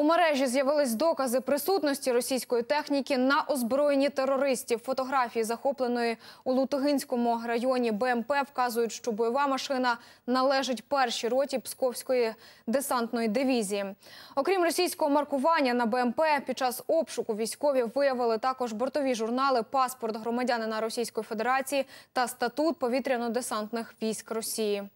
У мережі з'явились докази присутності російської техніки на озброєнні терористів. Фотографії захопленої у Лутогинському районі БМП вказують, що бойова машина належить першій роті Псковської десантної дивізії. Окрім російського маркування на БМП, під час обшуку військові виявили також бортові журнали, паспорт громадянина Російської Федерації та статут повітряно-десантних військ Росії.